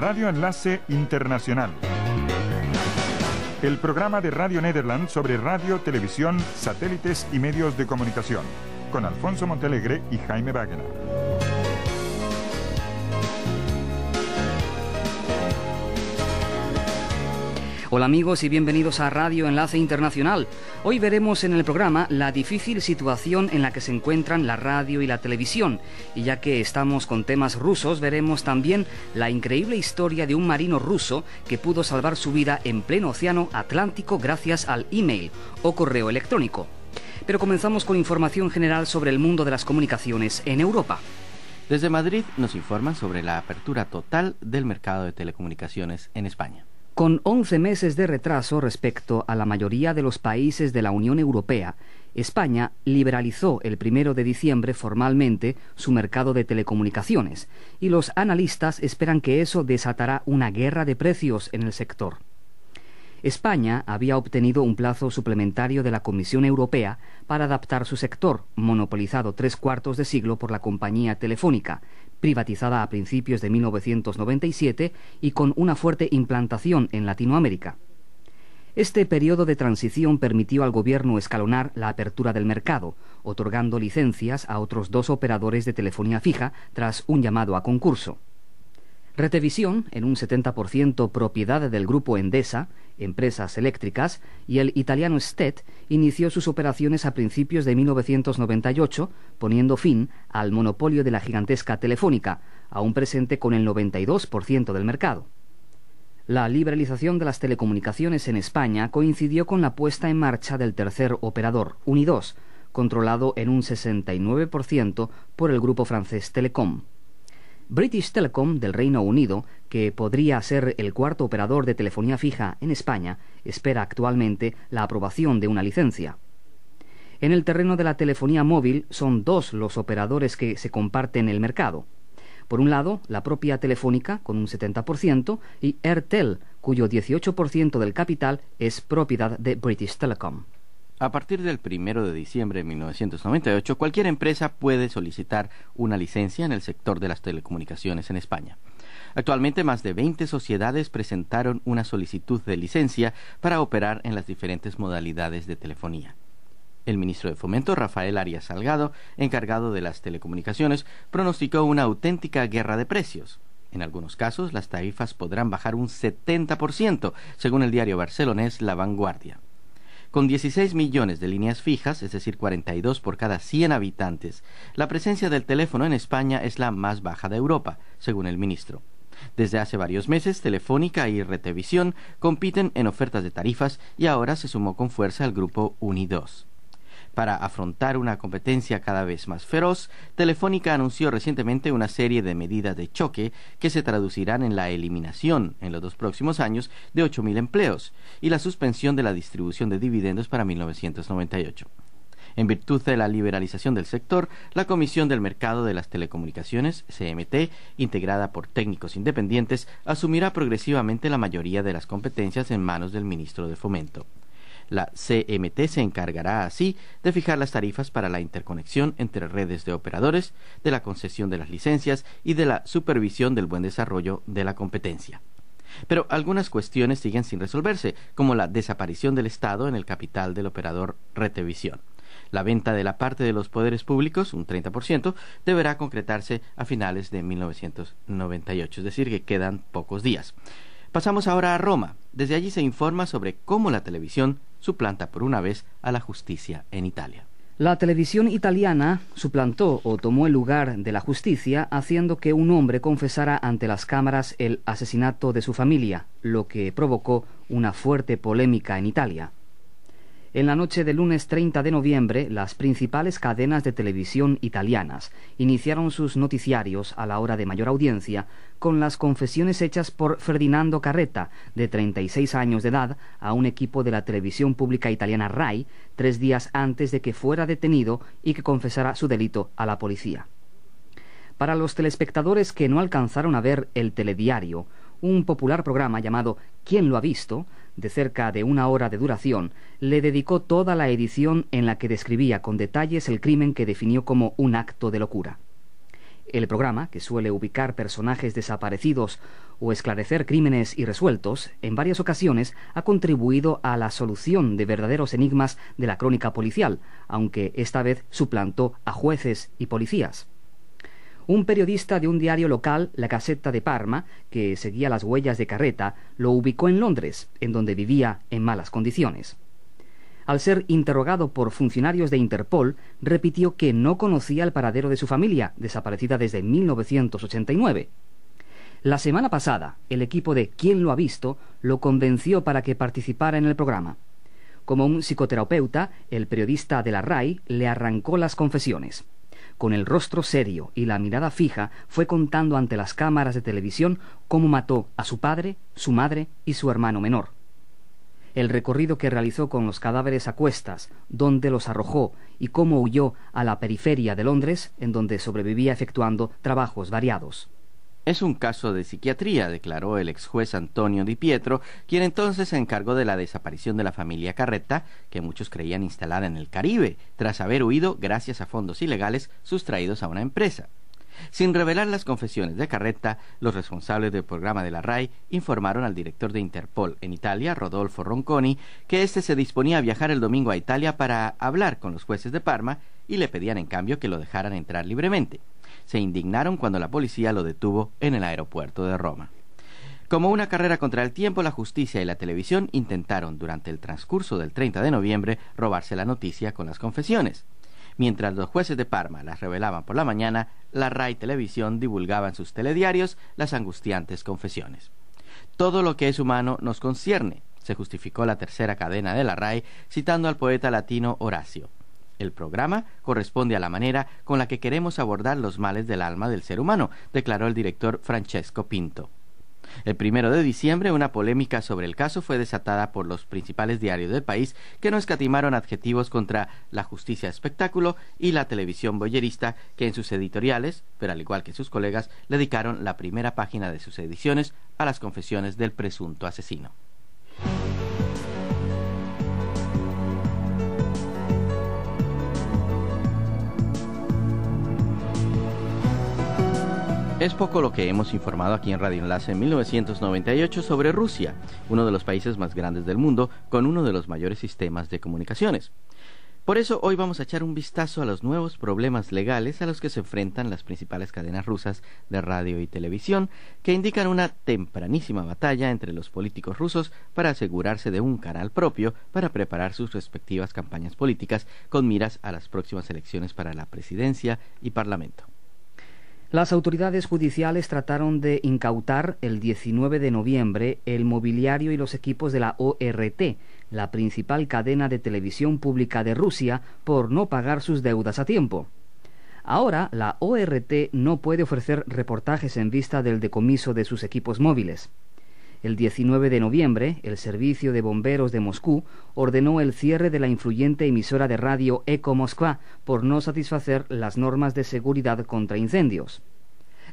Radio Enlace Internacional. El programa de Radio Nederland sobre radio, televisión, satélites y medios de comunicación, con Alfonso Montelegre y Jaime Wagner. Hola amigos y bienvenidos a Radio Enlace Internacional. Hoy veremos en el programa la difícil situación en la que se encuentran la radio y la televisión. Y ya que estamos con temas rusos, veremos también la increíble historia de un marino ruso que pudo salvar su vida en pleno océano Atlántico gracias al email o correo electrónico. Pero comenzamos con información general sobre el mundo de las comunicaciones en Europa. Desde Madrid nos informan sobre la apertura total del mercado de telecomunicaciones en España. Con 11 meses de retraso respecto a la mayoría de los países de la Unión Europea, España liberalizó el primero de diciembre formalmente su mercado de telecomunicaciones y los analistas esperan que eso desatará una guerra de precios en el sector. España había obtenido un plazo suplementario de la Comisión Europea para adaptar su sector, monopolizado tres cuartos de siglo por la compañía telefónica, privatizada a principios de 1997 y con una fuerte implantación en Latinoamérica. Este periodo de transición permitió al gobierno escalonar la apertura del mercado, otorgando licencias a otros dos operadores de telefonía fija tras un llamado a concurso. Retevisión, en un 70% propiedad del grupo Endesa, Empresas Eléctricas, y el italiano STET, inició sus operaciones a principios de 1998, poniendo fin al monopolio de la gigantesca Telefónica, aún presente con el 92% del mercado. La liberalización de las telecomunicaciones en España coincidió con la puesta en marcha del tercer operador, Unidos, controlado en un 69% por el grupo francés Telecom. British Telecom del Reino Unido, que podría ser el cuarto operador de telefonía fija en España, espera actualmente la aprobación de una licencia. En el terreno de la telefonía móvil son dos los operadores que se comparten el mercado. Por un lado, la propia Telefónica, con un 70%, y Airtel, cuyo 18% del capital es propiedad de British Telecom. A partir del 1 de diciembre de 1998, cualquier empresa puede solicitar una licencia en el sector de las telecomunicaciones en España. Actualmente, más de 20 sociedades presentaron una solicitud de licencia para operar en las diferentes modalidades de telefonía. El ministro de Fomento, Rafael Arias Salgado, encargado de las telecomunicaciones, pronosticó una auténtica guerra de precios. En algunos casos, las tarifas podrán bajar un 70%, según el diario barcelonés La Vanguardia. Con 16 millones de líneas fijas, es decir, 42 por cada 100 habitantes, la presencia del teléfono en España es la más baja de Europa, según el ministro. Desde hace varios meses, Telefónica y Retevisión compiten en ofertas de tarifas y ahora se sumó con fuerza al grupo Unidos para afrontar una competencia cada vez más feroz, Telefónica anunció recientemente una serie de medidas de choque que se traducirán en la eliminación en los dos próximos años de 8.000 empleos y la suspensión de la distribución de dividendos para 1998. En virtud de la liberalización del sector, la Comisión del Mercado de las Telecomunicaciones, CMT, integrada por técnicos independientes, asumirá progresivamente la mayoría de las competencias en manos del ministro de Fomento. La CMT se encargará así de fijar las tarifas para la interconexión entre redes de operadores, de la concesión de las licencias y de la supervisión del buen desarrollo de la competencia. Pero algunas cuestiones siguen sin resolverse, como la desaparición del Estado en el capital del operador Retevisión. La venta de la parte de los poderes públicos, un 30%, deberá concretarse a finales de 1998, es decir, que quedan pocos días. Pasamos ahora a Roma. Desde allí se informa sobre cómo la televisión suplanta por una vez a la justicia en Italia. La televisión italiana suplantó o tomó el lugar de la justicia haciendo que un hombre confesara ante las cámaras el asesinato de su familia, lo que provocó una fuerte polémica en Italia. En la noche del lunes 30 de noviembre, las principales cadenas de televisión italianas iniciaron sus noticiarios a la hora de mayor audiencia con las confesiones hechas por Ferdinando Carreta, de 36 años de edad, a un equipo de la televisión pública italiana RAI, tres días antes de que fuera detenido y que confesara su delito a la policía. Para los telespectadores que no alcanzaron a ver el telediario, un popular programa llamado ¿Quién lo ha visto?, de cerca de una hora de duración, le dedicó toda la edición en la que describía con detalles el crimen que definió como un acto de locura. El programa, que suele ubicar personajes desaparecidos o esclarecer crímenes irresueltos, en varias ocasiones ha contribuido a la solución de verdaderos enigmas de la crónica policial, aunque esta vez suplantó a jueces y policías. Un periodista de un diario local, La Caseta de Parma, que seguía las huellas de Carreta, lo ubicó en Londres, en donde vivía en malas condiciones. Al ser interrogado por funcionarios de Interpol, repitió que no conocía el paradero de su familia, desaparecida desde 1989. La semana pasada, el equipo de Quién lo ha visto lo convenció para que participara en el programa. Como un psicoterapeuta, el periodista de la RAI le arrancó las confesiones con el rostro serio y la mirada fija, fue contando ante las cámaras de televisión cómo mató a su padre, su madre y su hermano menor. El recorrido que realizó con los cadáveres a cuestas, dónde los arrojó y cómo huyó a la periferia de Londres, en donde sobrevivía efectuando trabajos variados. Es un caso de psiquiatría, declaró el ex juez Antonio Di Pietro, quien entonces se encargó de la desaparición de la familia Carreta, que muchos creían instalada en el Caribe, tras haber huido gracias a fondos ilegales sustraídos a una empresa. Sin revelar las confesiones de Carreta, los responsables del programa de la RAI informaron al director de Interpol en Italia, Rodolfo Ronconi, que éste se disponía a viajar el domingo a Italia para hablar con los jueces de Parma y le pedían en cambio que lo dejaran entrar libremente se indignaron cuando la policía lo detuvo en el aeropuerto de Roma. Como una carrera contra el tiempo, la justicia y la televisión intentaron durante el transcurso del 30 de noviembre robarse la noticia con las confesiones. Mientras los jueces de Parma las revelaban por la mañana, la RAI Televisión divulgaba en sus telediarios las angustiantes confesiones. Todo lo que es humano nos concierne, se justificó la tercera cadena de la RAI citando al poeta latino Horacio. El programa corresponde a la manera con la que queremos abordar los males del alma del ser humano, declaró el director Francesco Pinto. El primero de diciembre, una polémica sobre el caso fue desatada por los principales diarios del país que no escatimaron adjetivos contra la justicia espectáculo y la televisión boyerista, que en sus editoriales, pero al igual que sus colegas, le dedicaron la primera página de sus ediciones a las confesiones del presunto asesino. Es poco lo que hemos informado aquí en Radio Enlace en 1998 sobre Rusia, uno de los países más grandes del mundo con uno de los mayores sistemas de comunicaciones. Por eso hoy vamos a echar un vistazo a los nuevos problemas legales a los que se enfrentan las principales cadenas rusas de radio y televisión, que indican una tempranísima batalla entre los políticos rusos para asegurarse de un canal propio para preparar sus respectivas campañas políticas con miras a las próximas elecciones para la presidencia y parlamento. Las autoridades judiciales trataron de incautar el 19 de noviembre el mobiliario y los equipos de la ORT, la principal cadena de televisión pública de Rusia, por no pagar sus deudas a tiempo. Ahora, la ORT no puede ofrecer reportajes en vista del decomiso de sus equipos móviles. El 19 de noviembre, el Servicio de Bomberos de Moscú ordenó el cierre de la influyente emisora de radio Eco Moskva por no satisfacer las normas de seguridad contra incendios.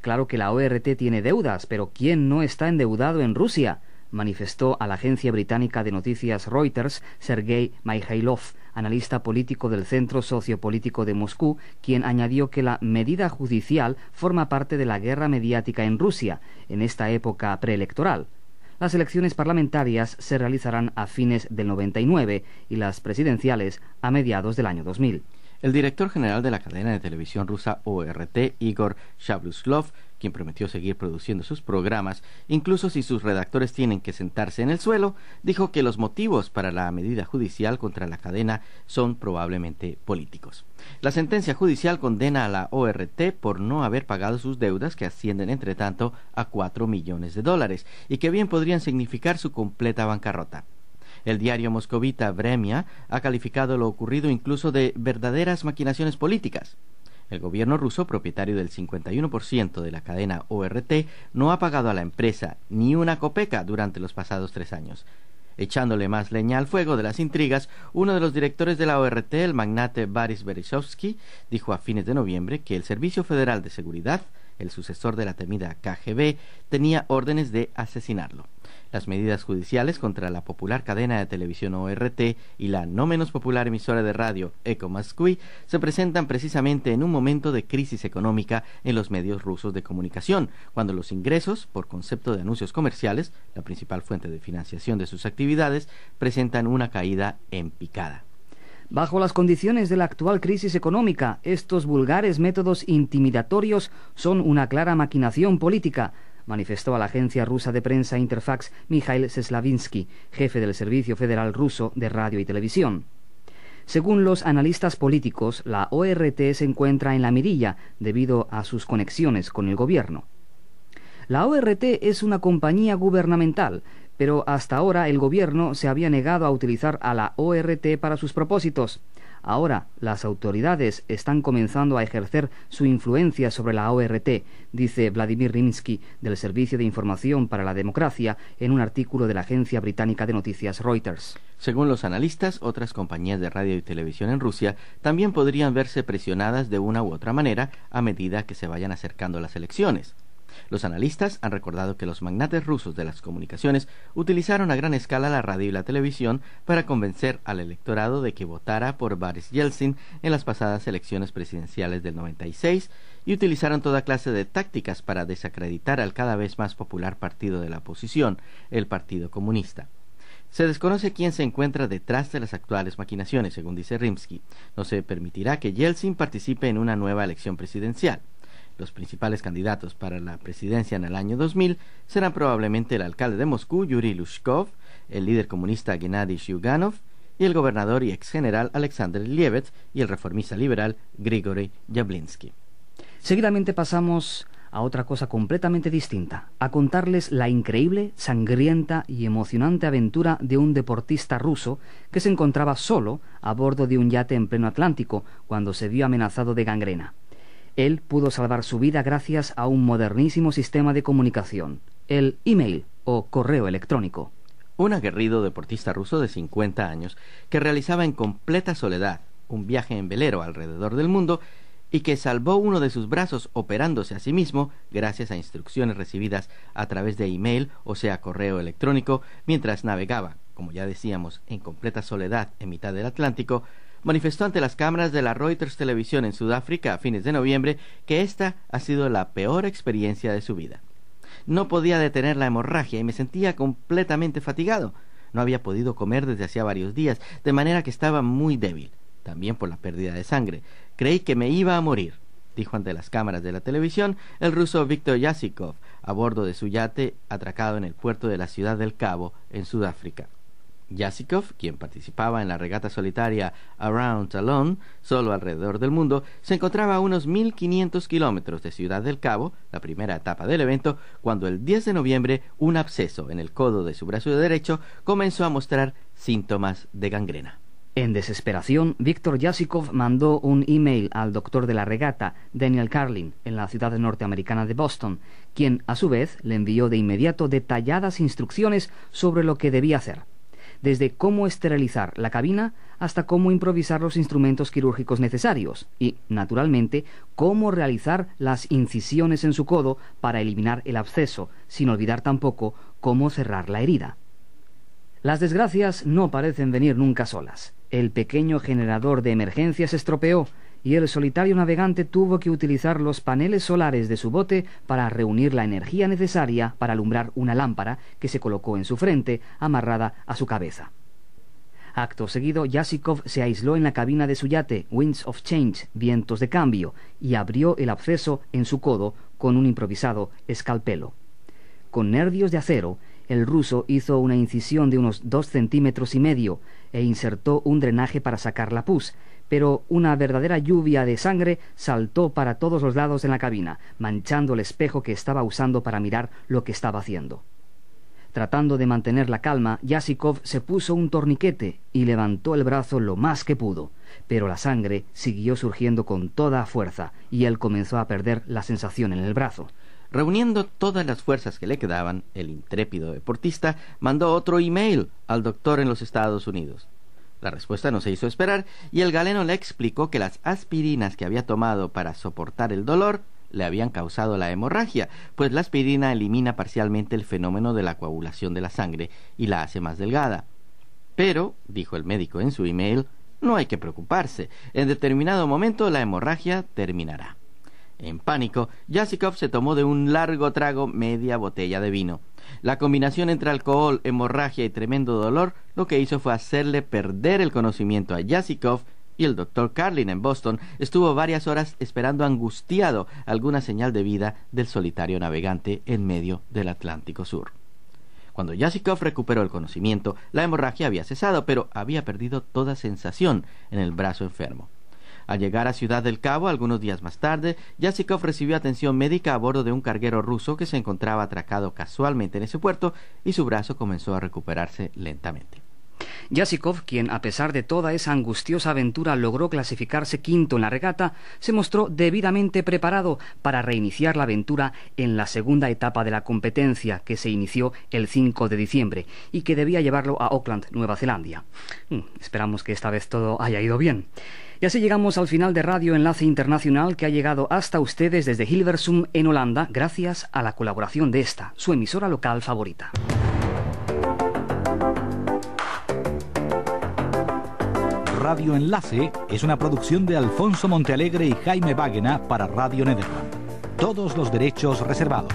Claro que la ORT tiene deudas, pero ¿quién no está endeudado en Rusia? manifestó a la agencia británica de noticias Reuters Sergei Mikhailov, analista político del Centro Sociopolítico de Moscú, quien añadió que la medida judicial forma parte de la guerra mediática en Rusia, en esta época preelectoral. Las elecciones parlamentarias se realizarán a fines del 99 y las presidenciales a mediados del año 2000. El director general de la cadena de televisión rusa ORT, Igor Shabluslov, quien prometió seguir produciendo sus programas, incluso si sus redactores tienen que sentarse en el suelo, dijo que los motivos para la medida judicial contra la cadena son probablemente políticos. La sentencia judicial condena a la ORT por no haber pagado sus deudas, que ascienden entre tanto a cuatro millones de dólares, y que bien podrían significar su completa bancarrota. El diario moscovita Bremia ha calificado lo ocurrido incluso de verdaderas maquinaciones políticas. El gobierno ruso, propietario del 51% de la cadena ORT, no ha pagado a la empresa ni una copeca durante los pasados tres años. Echándole más leña al fuego de las intrigas, uno de los directores de la ORT, el magnate Boris Berezovsky, dijo a fines de noviembre que el Servicio Federal de Seguridad, el sucesor de la temida KGB, tenía órdenes de asesinarlo. Las medidas judiciales contra la popular cadena de televisión ORT y la no menos popular emisora de radio Ecomascuy se presentan precisamente en un momento de crisis económica en los medios rusos de comunicación, cuando los ingresos, por concepto de anuncios comerciales, la principal fuente de financiación de sus actividades, presentan una caída en picada. Bajo las condiciones de la actual crisis económica, estos vulgares métodos intimidatorios son una clara maquinación política manifestó a la agencia rusa de prensa Interfax Mikhail Seslavinsky, jefe del Servicio Federal Ruso de Radio y Televisión. Según los analistas políticos, la ORT se encuentra en la mirilla debido a sus conexiones con el gobierno. La ORT es una compañía gubernamental, pero hasta ahora el gobierno se había negado a utilizar a la ORT para sus propósitos. Ahora las autoridades están comenzando a ejercer su influencia sobre la ORT, dice Vladimir Rinsky del Servicio de Información para la Democracia en un artículo de la agencia británica de noticias Reuters. Según los analistas, otras compañías de radio y televisión en Rusia también podrían verse presionadas de una u otra manera a medida que se vayan acercando las elecciones. Los analistas han recordado que los magnates rusos de las comunicaciones utilizaron a gran escala la radio y la televisión para convencer al electorado de que votara por Boris Yeltsin en las pasadas elecciones presidenciales del 96 y utilizaron toda clase de tácticas para desacreditar al cada vez más popular partido de la oposición, el Partido Comunista. Se desconoce quién se encuentra detrás de las actuales maquinaciones, según dice Rimsky. No se permitirá que Yeltsin participe en una nueva elección presidencial. Los principales candidatos para la presidencia en el año 2000 serán probablemente el alcalde de Moscú, Yuri Lushkov, el líder comunista Gennady Shuganov y el gobernador y ex general Alexander Lievet y el reformista liberal Grigory Jablinsky. Seguidamente pasamos a otra cosa completamente distinta, a contarles la increíble, sangrienta y emocionante aventura de un deportista ruso que se encontraba solo a bordo de un yate en pleno Atlántico cuando se vio amenazado de gangrena. Él pudo salvar su vida gracias a un modernísimo sistema de comunicación, el email o correo electrónico. Un aguerrido deportista ruso de 50 años que realizaba en completa soledad un viaje en velero alrededor del mundo y que salvó uno de sus brazos operándose a sí mismo gracias a instrucciones recibidas a través de email, o sea, correo electrónico, mientras navegaba, como ya decíamos, en completa soledad en mitad del Atlántico manifestó ante las cámaras de la Reuters Televisión en Sudáfrica a fines de noviembre que esta ha sido la peor experiencia de su vida. No podía detener la hemorragia y me sentía completamente fatigado. No había podido comer desde hacía varios días, de manera que estaba muy débil, también por la pérdida de sangre. Creí que me iba a morir, dijo ante las cámaras de la televisión el ruso Viktor Yasikov, a bordo de su yate atracado en el puerto de la ciudad del Cabo, en Sudáfrica. Yasikov, quien participaba en la regata solitaria Around Alone, solo alrededor del mundo, se encontraba a unos 1.500 kilómetros de Ciudad del Cabo, la primera etapa del evento, cuando el 10 de noviembre un absceso en el codo de su brazo derecho comenzó a mostrar síntomas de gangrena. En desesperación, Víctor Yasikov mandó un email al doctor de la regata, Daniel Carlin, en la ciudad norteamericana de Boston, quien a su vez le envió de inmediato detalladas instrucciones sobre lo que debía hacer desde cómo esterilizar la cabina hasta cómo improvisar los instrumentos quirúrgicos necesarios y, naturalmente, cómo realizar las incisiones en su codo para eliminar el absceso, sin olvidar tampoco cómo cerrar la herida. Las desgracias no parecen venir nunca solas. El pequeño generador de emergencias estropeó, y el solitario navegante tuvo que utilizar los paneles solares de su bote para reunir la energía necesaria para alumbrar una lámpara que se colocó en su frente, amarrada a su cabeza. Acto seguido, Yasikov se aisló en la cabina de su yate, Winds of Change, vientos de cambio, y abrió el absceso en su codo con un improvisado escalpelo. Con nervios de acero, el ruso hizo una incisión de unos dos centímetros y medio e insertó un drenaje para sacar la pus, pero una verdadera lluvia de sangre saltó para todos los lados en la cabina, manchando el espejo que estaba usando para mirar lo que estaba haciendo. Tratando de mantener la calma, Yasikov se puso un torniquete y levantó el brazo lo más que pudo, pero la sangre siguió surgiendo con toda fuerza y él comenzó a perder la sensación en el brazo. Reuniendo todas las fuerzas que le quedaban, el intrépido deportista mandó otro email al doctor en los Estados Unidos. La respuesta no se hizo esperar y el galeno le explicó que las aspirinas que había tomado para soportar el dolor le habían causado la hemorragia, pues la aspirina elimina parcialmente el fenómeno de la coagulación de la sangre y la hace más delgada. Pero, dijo el médico en su email, no hay que preocuparse, en determinado momento la hemorragia terminará. En pánico, Yasikov se tomó de un largo trago media botella de vino. La combinación entre alcohol, hemorragia y tremendo dolor lo que hizo fue hacerle perder el conocimiento a Yasikov y el doctor Carlin en Boston estuvo varias horas esperando angustiado alguna señal de vida del solitario navegante en medio del Atlántico Sur. Cuando Yasikov recuperó el conocimiento, la hemorragia había cesado, pero había perdido toda sensación en el brazo enfermo. Al llegar a Ciudad del Cabo algunos días más tarde, Yasikov recibió atención médica a bordo de un carguero ruso que se encontraba atracado casualmente en ese puerto y su brazo comenzó a recuperarse lentamente. Yasikov, quien a pesar de toda esa angustiosa aventura logró clasificarse quinto en la regata, se mostró debidamente preparado para reiniciar la aventura en la segunda etapa de la competencia que se inició el 5 de diciembre y que debía llevarlo a Auckland, Nueva Zelanda. Mm, esperamos que esta vez todo haya ido bien. Y así llegamos al final de Radio Enlace Internacional que ha llegado hasta ustedes desde Hilversum en Holanda gracias a la colaboración de esta, su emisora local favorita. Radio Enlace es una producción de Alfonso Montealegre y Jaime Wagena para Radio Nederland. Todos los derechos reservados.